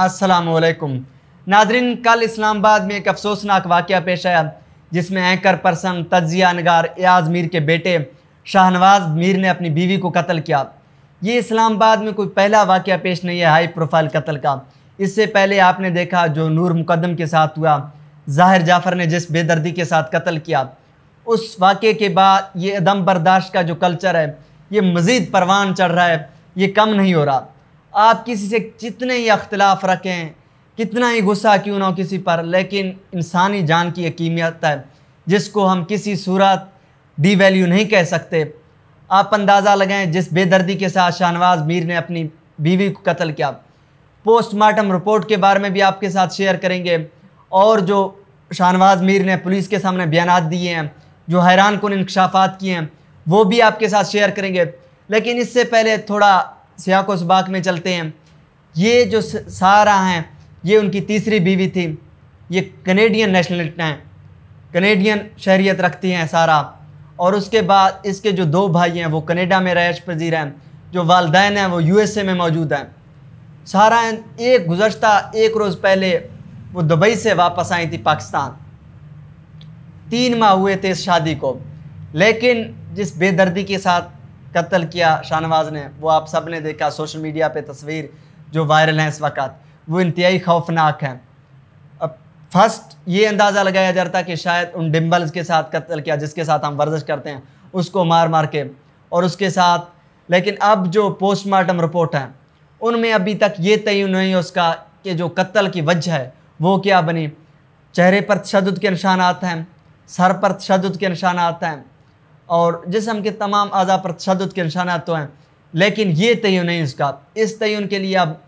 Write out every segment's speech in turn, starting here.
असलकुम नाजरीन कल इस्लामाबाद में एक अफसोसनाक वाक़ पेश आया जिसमें एंकर पर्सन तजिया नगार एयाज मीर के बेटे शाहनवाज मीर ने अपनी बीवी को कत्ल किया ये इस्लामाबाद में कोई पहला वाक़ पेश नहीं है हाई प्रोफाइल कत्ल का इससे पहले आपने देखा जो नूर मुकदम के साथ हुआ जाहिर जाफ़र ने जिस बेदर्दी के साथ कत्ल किया उस वाक़े के बाद ये दम बर्दाश्त का जो कल्चर है ये मज़ीद परवान चढ़ रहा है ये कम नहीं हो रहा आप किसी से जितने ही अख्तिलाफ़ रखें कितना ही गुस्सा क्यों ना हो किसी पर लेकिन इंसानी जान की कीमियत है जिसको हम किसी सूरत डी वैल्यू नहीं कह सकते आप अंदाज़ा लगाएं जिस बेदर्दी के साथ शाहनवाज मीर ने अपनी बीवी को कत्ल किया पोस्टमार्टम रिपोर्ट के बारे में भी आपके साथ शेयर करेंगे और जो शाहनवाज मीर ने पुलिस के सामने बयान दिए हैं जो हैरान कन इंकशाफात किए हैं वो भी आपके साथ शेयर करेंगे लेकिन इससे पहले थोड़ा को सबाक में चलते हैं ये जो सारा हैं ये उनकी तीसरी बीवी थी ये कनेडियन नेशनलिटी हैं कनेडियन शहरीत रखती हैं सारा और उसके बाद इसके जो दो भाई हैं वो कनेडा में रैश पजीर हैं जो वालदेन हैं वो यूएसए में मौजूद हैं सारा एक गुजशत एक रोज़ पहले वो दुबई से वापस आई थी पाकिस्तान तीन माह हुए थे इस शादी को लेकिन जिस बेदर्दी के साथ कत्ल किया शाहनवाज ने वो आप सब ने देखा सोशल मीडिया पे तस्वीर जो वायरल हैं इस वक्त वो इंतहाई खौफनाक है अब फर्स्ट ये अंदाज़ा लगाया जाता कि शायद उन डिम्बल्स के साथ कत्ल किया जिसके साथ हम वर्जिश करते हैं उसको मार मार के और उसके साथ लेकिन अब जो पोस्टमार्टम रिपोर्ट है उनमें अभी तक ये तय नहीं उसका कि जो कत्ल की वजह है वो क्या बनी चेहरे पर तशद के निशानात हैं सर पर तशद के निशानात हैं और जिसम के तमाम अज़ा पर तशद के निशाना तो हैं लेकिन ये तयन नहीं उसका इस तयन के लिए अब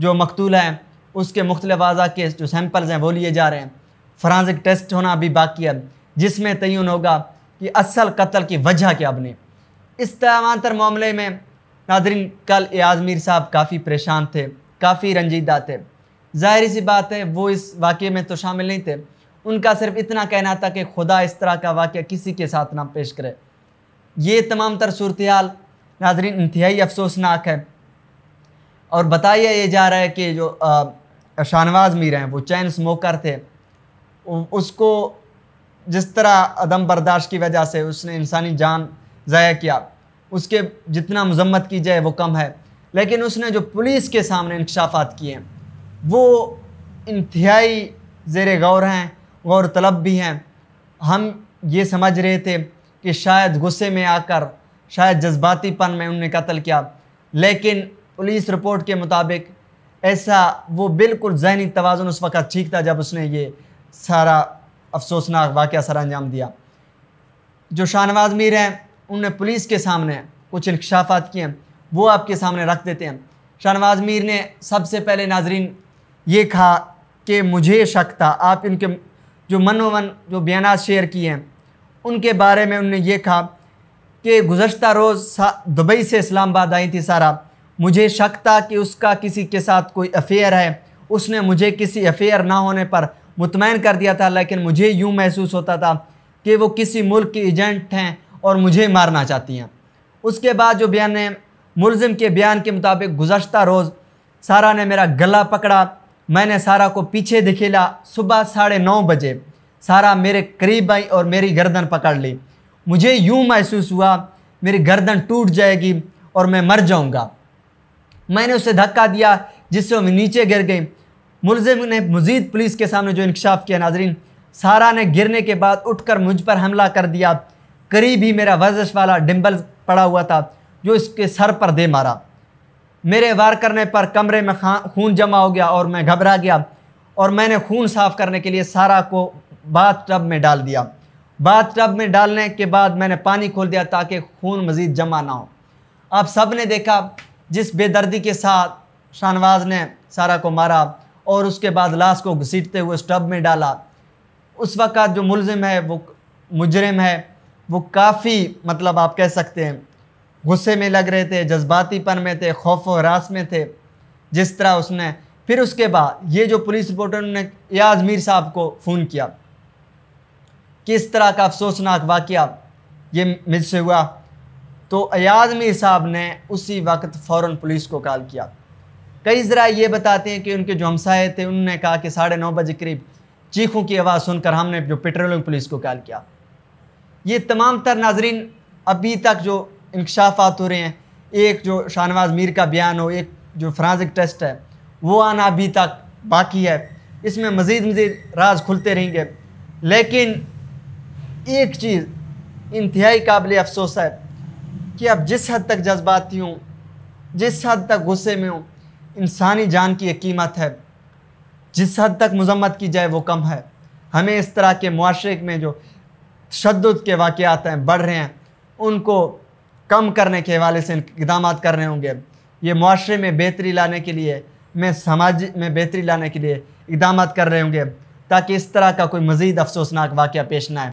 जो मकतूल हैं उसके मुख्तलिफ अज़ा के जो सैम्पल्स हैं वो लिए जा रहे हैं फ्रांसिक टेस्ट होना अभी बाकी है जिसमें तयन होगा कि असल कत्ल की वजह क्या बने इस तमांतर मामले में नादरीन कल ए आज़मीर साहब काफ़ी परेशान थे काफ़ी रंजीदा थे ज़ाहिर सी बात है वो इस वाक़े में तो शामिल नहीं थे उनका सिर्फ इतना कहना था कि खुदा इस तरह का वाक्य किसी के साथ ना पेश करे ये तमाम तर सूरत नाजरीन इंतहाई अफसोसनाक है और बताया ये जा रहा है कि जो शाहनवाज मीर हैं वो चैन स्मोकर थे उसको जिस तरह अदम बर्दाश्त की वजह से उसने इंसानी जान ज़ाया किया उसके जितना मजम्मत की जाए वो कम है लेकिन उसने जो पुलिस के सामने इंकशाफात किए हैं वो इंतहाई ज़ेर गौर हैं गौर तलब भी हैं हम ये समझ रहे थे कि शायद गुस्से में आकर शायद जज्बातीपन में उन्होंने कत्ल किया लेकिन पुलिस रिपोर्ट के मुताबिक ऐसा वो बिल्कुल जहनी तोज़ुन उस वक़्त ठीक था जब उसने ये सारा अफसोसनाक वाक़ सर अंजाम दिया जो शाहनवाज मीर हैं उनने पुलिस के सामने कुछ इंकशाफात किए वो आपके सामने रख देते हैं शाहनवाज मीर ने सबसे पहले नाजरीन ये कहा कि मुझे शक था आप इनके जो मनोमन जो बयान शेयर किए हैं उनके बारे में उनने ये कहा कि गुज्त रोज़ दुबई से इस्लामाबाद आई थी सारा मुझे शक था कि उसका किसी के साथ कोई अफेयर है उसने मुझे किसी अफेयर ना होने पर मुतमैन कर दिया था लेकिन मुझे यूँ महसूस होता था कि वो किसी मुल्क की एजेंट हैं और मुझे मारना चाहती हैं उसके बाद जो बयान मुलजम के बयान के मुताबिक गुज्त रोज़ सारा ने मेरा गला पकड़ा मैंने सारा को पीछे दिखेला सुबह साढ़े नौ बजे सारा मेरे करीब आई और मेरी गर्दन पकड़ ली मुझे यूँ महसूस हुआ मेरी गर्दन टूट जाएगी और मैं मर जाऊँगा मैंने उसे धक्का दिया जिससे वो नीचे गिर गई मुलजिम ने मज़ीद पुलिस के सामने जो इंकशाफ किया नाजरीन सारा ने गिरने के बाद उठकर मुझ पर हमला कर दिया करीब ही मेरा वर्जिश वाला डिम्बल पड़ा हुआ था जो इसके सर पर दे मारा मेरे वार करने पर कमरे में खून जमा हो गया और मैं घबरा गया और मैंने खून साफ़ करने के लिए सारा को बाथ टब में डाल दिया बाथ टब में डालने के बाद मैंने पानी खोल दिया ताकि खून मज़ीद जमा ना हो आप सब ने देखा जिस बेदर्दी के साथ शाहनवाज ने सारा को मारा और उसके बाद लाश को घसीटते हुए स्टब में डाला उस वक़्त जो मुलजिम है वो मुजरम है वो काफ़ी मतलब आप कह सकते हैं गुस्से में लग रहे थे जज्बातीपन में थे खौफ और हरास में थे जिस तरह उसने फिर उसके बाद ये जो पुलिस रिपोर्टर ने याज मीर साहब को फ़ोन किया किस तरह का अफसोसनाक वाक़ ये मुझसे हुआ तो अयाज मीर साहब ने उसी वक्त फ़ौर पुलिस को कॉल किया कई ज़रा ये बताते हैं कि उनके जो हमसाए थे उनने कहा कि साढ़े नौ बजे करीब चीखों की आवाज़ सुनकर हमने जो पेट्रोलिंग पुलिस को कॉल किया ये तमाम तर नाजरीन अभी तक जो इंकशाफात हो रहे हैं एक जो शाहनवाज मीर का बयान हो एक जो फ्रांसिक टेस्ट है वो आना अभी तक बाकी है इसमें मज़ीद मज़ीद राज खुलते रहेंगे लेकिन एक चीज़ इंतहाई काबिल अफसोस है कि अब जिस हद तक जज्बाती हूँ जिस हद तक गुस्से में हूँ इंसानी जान की एक कीमत है जिस हद तक मजम्मत की जाए वो कम है हमें इस तरह के माशरे में जो तशद के वाक़ हैं बढ़ रहे हैं उनको कम करने के हवाले से इकदाम करने होंगे ये माशरे में बेहतरी लाने के लिए मैं समाज में बेहतरी लाने के लिए इकदाम कर रहे होंगे ताकि इस तरह का कोई मज़ीद अफसोसनाक वाक़ पेश ना आए